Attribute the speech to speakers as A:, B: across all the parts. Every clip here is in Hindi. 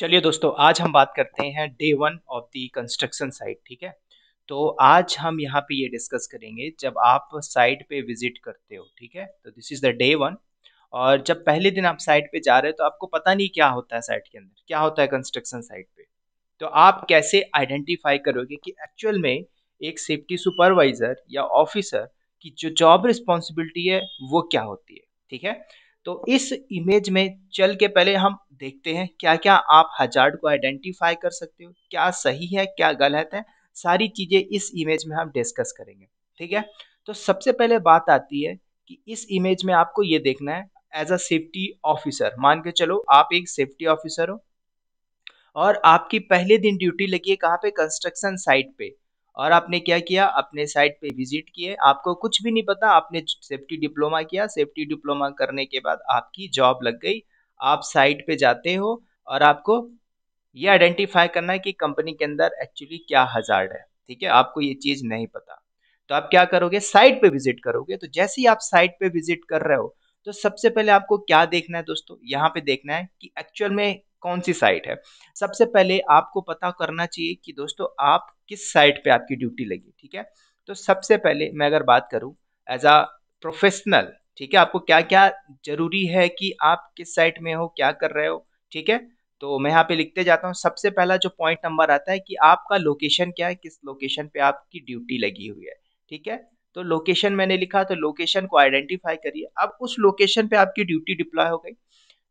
A: चलिए दोस्तों आज हम बात करते हैं day one of the construction site ठीक है तो आज हम यहाँ पे ये डिस्कस करेंगे जब आप साइट पे विजिट करते हो ठीक है तो this is the day one और जब पहले दिन आप साइट पे जा रहे हो तो आपको पता नहीं क्या होता है साइट के अंदर क्या होता है कंस्ट्रक्शन साइट पे तो आप कैसे आइडेंटिफाई करोगे कि एक्चुअल में एक सेफ्टी सुपरवाइजर या ऑफिसर की जो जॉब रिस्पॉन्सिबिलिटी है वो क्या होती है ठीक है तो इस इमेज में चल के पहले हम देखते हैं क्या क्या आप हजार को आइडेंटिफाई कर सकते हो क्या सही है क्या गलत है सारी चीज़ें इस इमेज में हम डिस्कस करेंगे ठीक है तो सबसे पहले बात आती है कि इस इमेज में आपको ये देखना है एज अ सेफ्टी ऑफिसर मान के चलो आप एक सेफ्टी ऑफिसर हो और आपकी पहले दिन ड्यूटी लगी है कहाँ पे कंस्ट्रक्शन साइट पे और आपने क्या किया अपने साइट पे विजिट किए आपको कुछ भी नहीं पता आपने सेफ्टी डिप्लोमा किया सेफ्टी डिप्लोमा करने के बाद आपकी जॉब लग गई आप साइट पे जाते हो और आपको ये आइडेंटिफाई करना है कि कंपनी के अंदर एक्चुअली क्या हजार्ड है ठीक है आपको ये चीज़ नहीं पता तो आप क्या करोगे साइट पे विजिट करोगे तो जैसे ही आप साइट पे विजिट कर रहे हो तो सबसे पहले आपको क्या देखना है दोस्तों यहाँ पे देखना है कि एक्चुअल में कौन सी साइट है सबसे पहले आपको पता करना चाहिए कि दोस्तों आप किस साइट पे आपकी ड्यूटी लगी ठीक है तो सबसे पहले मैं अगर बात करूं एज अ प्रोफेशनल ठीक है आपको क्या क्या जरूरी है कि आप किस साइट में हो क्या कर रहे हो ठीक है तो मैं यहाँ पे लिखते जाता हूँ सबसे पहला जो पॉइंट नंबर आता है कि आपका लोकेशन क्या है किस लोकेशन पे आपकी ड्यूटी लगी हुई है ठीक है तो लोकेशन मैंने लिखा तो लोकेशन को आइडेंटिफाई करिए अब उस लोकेशन पे आपकी ड्यूटी डिप्लॉय हो गई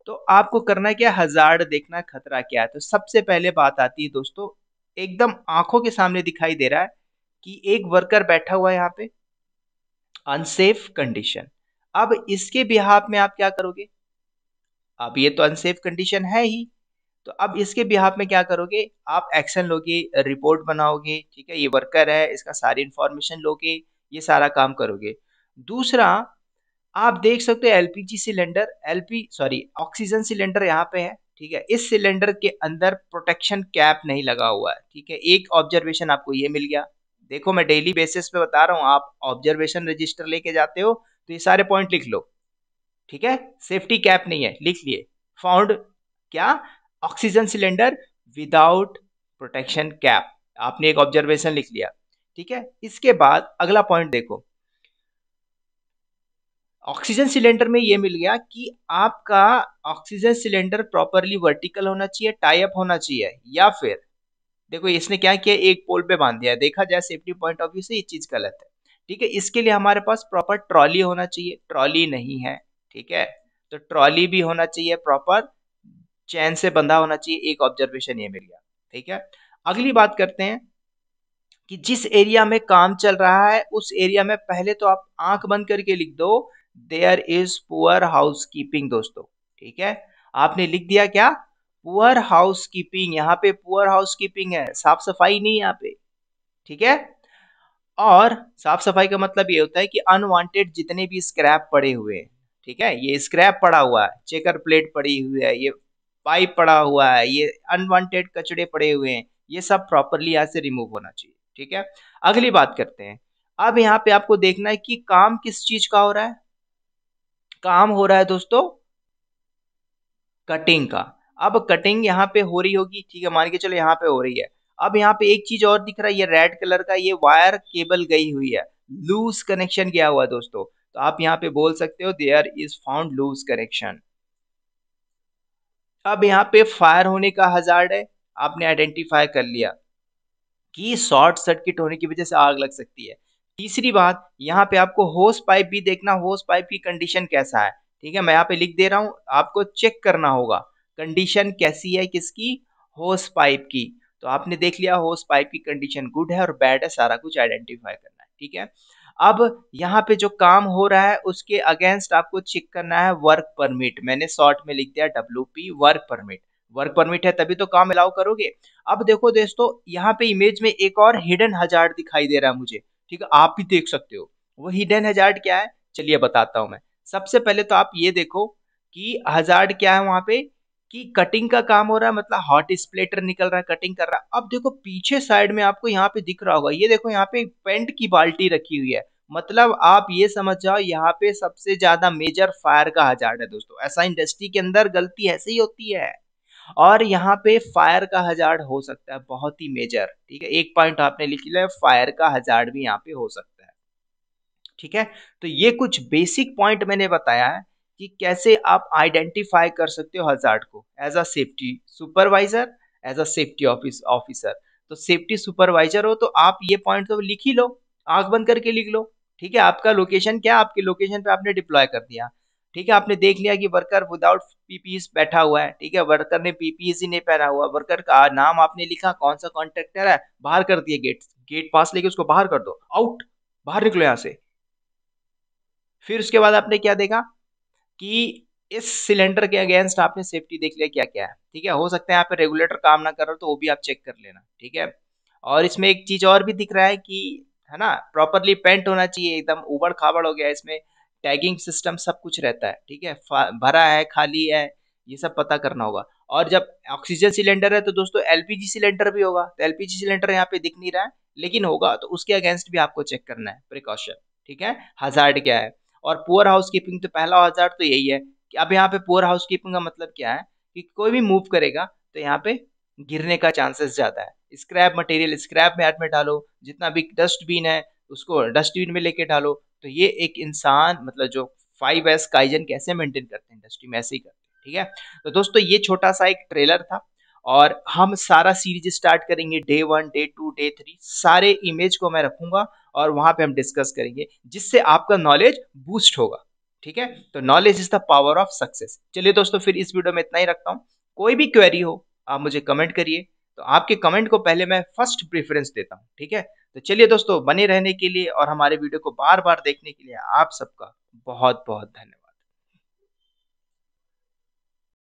A: तो आपको करना क्या हजार देखना खतरा क्या है तो सबसे पहले बात आती है दोस्तों एकदम आंखों के सामने दिखाई दे रहा है कि एक वर्कर बैठा हुआ है यहाँ पे अनसेफ कंडीशन अब इसके बिहाब में आप क्या करोगे अब ये तो अनसेफ कंडीशन है ही तो अब इसके बिहाब में क्या करोगे आप एक्शन लोगे रिपोर्ट बनाओगे ठीक है ये वर्कर है इसका सारी इंफॉर्मेशन लोगे ये सारा काम करोगे दूसरा आप देख सकते हो LPG cylinder LP sorry oxygen cylinder यहाँ पे है ठीक है इस सिलेंडर के अंदर प्रोटेक्शन कैप नहीं लगा हुआ है ठीक है एक ऑब्जर्वेशन आपको ये मिल गया देखो मैं डेली बेसिस पे बता रहा हूँ आप ऑब्जर्वेशन रजिस्टर लेके जाते हो तो ये सारे पॉइंट लिख लो ठीक है सेफ्टी कैप नहीं है लिख लिए फाउंड क्या oxygen cylinder without protection cap आपने एक ऑब्जर्वेशन लिख लिया ठीक है इसके बाद अगला पॉइंट देखो ऑक्सीजन सिलेंडर में ये मिल गया कि आपका ऑक्सीजन सिलेंडर प्रॉपरली वर्टिकल होना चाहिए टाई अप होना चाहिए या फिर देखो इसने क्या किया एक पोल पे बांध दिया देखा जाए सेफ्टी पॉइंट ऑफ व्यू से ये चीज़ गलत है ठीक है इसके लिए हमारे पास प्रॉपर ट्रॉली होना चाहिए ट्रॉली नहीं है ठीक है तो ट्रॉली भी होना चाहिए प्रॉपर चैन से बंधा होना चाहिए एक ऑब्जर्वेशन ये मिल गया ठीक है अगली बात करते हैं कि जिस एरिया में काम चल रहा है उस एरिया में पहले तो आप आंख बंद करके लिख दो there is poor housekeeping दोस्तों ठीक है आपने लिख दिया क्या पुअर हाउस कीपिंग यहाँ पे पुअर हाउस कीपिंग है साफ सफाई नहीं यहाँ पे ठीक है और साफ सफाई का मतलब ये होता है कि अनवांटेड जितने भी स्क्रैप पड़े हुए हैं ठीक है ये स्क्रैप पड़ा हुआ है चेकर प्लेट पड़ी हुई है ये पाइप पड़ा हुआ है ये अनवांटेड कचड़े पड़े हुए हैं ये सब प्रॉपरली यहाँ से रिमूव होना चाहिए ठीक है अगली बात करते हैं अब यहाँ पे आपको देखना है कि काम किस चीज का हो रहा है काम हो रहा है दोस्तों कटिंग का अब कटिंग यहाँ पे हो रही होगी ठीक है मान के चलो यहाँ पे हो रही है अब यहाँ पे एक चीज और दिख रहा है ये रेड कलर का ये वायर केबल गई हुई है लूज कनेक्शन गया हुआ है दोस्तों तो आप यहाँ पे बोल सकते हो there is found loose connection अब यहाँ पे फायर होने का हजार है आपने आइडेंटिफाई कर लिया कि शॉर्ट सर्किट होने की वजह से आग लग सकती है तीसरी बात यहाँ पे आपको होस पाइप भी देखना होस पाइप की कंडीशन कैसा है ठीक है मैं यहाँ पे लिख दे रहा हूँ आपको चेक करना होगा कंडीशन कैसी है किसकी होस पाइप की तो आपने देख लिया होस पाइप की कंडीशन गुड है और बैड है सारा कुछ आइडेंटिफाई करना है ठीक है अब यहाँ पे जो काम हो रहा है उसके अगेंस्ट आपको चेक करना है वर्क परमिट मैंने शॉर्ट में लिख दिया W P work permit work permit है तभी तो काम अलाउ करोगे अब देखो दोस्तों यहाँ पे इमेज में एक और हिडन हजार दिखाई दे रहा है मुझे ठीक है आप भी देख सकते हो वो हिडन हजार्ड क्या है चलिए बताता हूं मैं सबसे पहले तो आप ये देखो कि हजार्ड क्या है वहां पे कि कटिंग का काम हो रहा है मतलब हॉट स्प्लेटर निकल रहा है कटिंग कर रहा है अब देखो पीछे साइड में आपको यहाँ पे दिख रहा होगा ये देखो यहाँ पे पेंट की बाल्टी रखी हुई है मतलब आप ये समझ जाओ यहाँ पे सबसे ज्यादा मेजर फायर का हजार्ड है दोस्तों ऐसा इंडस्ट्री के अंदर गलती ऐसे ही होती है और यहाँ पे फायर का हजार हो सकता है बहुत ही मेजर ठीक है एक पॉइंट आपने लिख लिया है फायर का हजार भी यहाँ पे हो सकता है ठीक है तो ये कुछ बेसिक पॉइंट मैंने बताया है कि कैसे आप आइडेंटिफाई कर सकते हो हजार्ड को as a safety supervisor as a safety officer तो सेफ्टी सुपरवाइजर हो तो आप ये पॉइंट तो लिख ही लो आंख बंद करके लिख लो ठीक है आपका लोकेशन क्या आपके लोकेशन पे आपने डिप्लॉय कर दिया ठीक है आपने देख लिया कि वर्कर विदाउट पीपीएस बैठा हुआ है ठीक है वर्कर ने पीपीएस e ही नहीं पहना हुआ वर्कर का नाम आपने लिखा कौन सा कॉन्ट्रेक्टर है बाहर कर दिए गेट गेट पास लेके उसको बाहर कर दो आउट बाहर निकलो यहां से फिर उसके बाद आपने क्या देखा कि इस सिलेंडर के अगेंस्ट आपने सेफ्टी देख लिया क्या क्या है ठीक है हो सकता है यहाँ पे रेगुलेटर काम ना कर रहा हो तो वो भी आप चेक कर लेना ठीक है और इसमें एक चीज और भी दिख रहा है कि है ना प्रॉपरली पेंट होना चाहिए एकदम उबड़ खाबड़ हो गया इसमें टैगिंग सिस्टम सब कुछ रहता है ठीक है भरा है खाली है ये सब पता करना होगा और जब ऑक्सीजन सिलेंडर है तो दोस्तों एलपीजी सिलेंडर भी होगा तो एलपीजी सिलेंडर यहाँ पे दिख नहीं रहा है लेकिन होगा तो उसके अगेंस्ट भी आपको चेक करना है प्रिकॉशन ठीक है हजार्ड क्या है और पुअर हाउस कीपिंग तो पहला हजार्ड तो यही है कि अब यहाँ पे पुअर हाउस कीपिंग का मतलब क्या है कि कोई भी मूव करेगा तो यहाँ पे गिरने का चांसेस ज़्यादा है स्क्रैप मटेरियल स्क्रैप मैट में डालो जितना भी डस्टबिन है उसको डस्टबिन में लेके डालो तो ये एक इंसान मतलब जो फाइव एस काइजन कैसे मेंटेन करते हैं इंडस्ट्री में ऐसे ही करते हैं ठीक है तो दोस्तों ये छोटा सा एक ट्रेलर था और हम सारा सीरीज स्टार्ट करेंगे day one day two day three सारे इमेज को मैं रखूंगा और वहां पे हम डिस्कस करेंगे जिससे आपका नॉलेज बूस्ट होगा ठीक है तो knowledge is the power of success चलिए दोस्तों फिर इस वीडियो में इतना ही रखता हूँ कोई भी क्वेरी हो आप मुझे कमेंट करिए तो आपके कमेंट को पहले मैं फर्स्ट प्रेफरेंस देता हूँ ठीक है तो चलिए दोस्तों बने रहने के लिए और हमारे वीडियो को बार बार देखने के लिए आप सबका बहुत बहुत धन्यवाद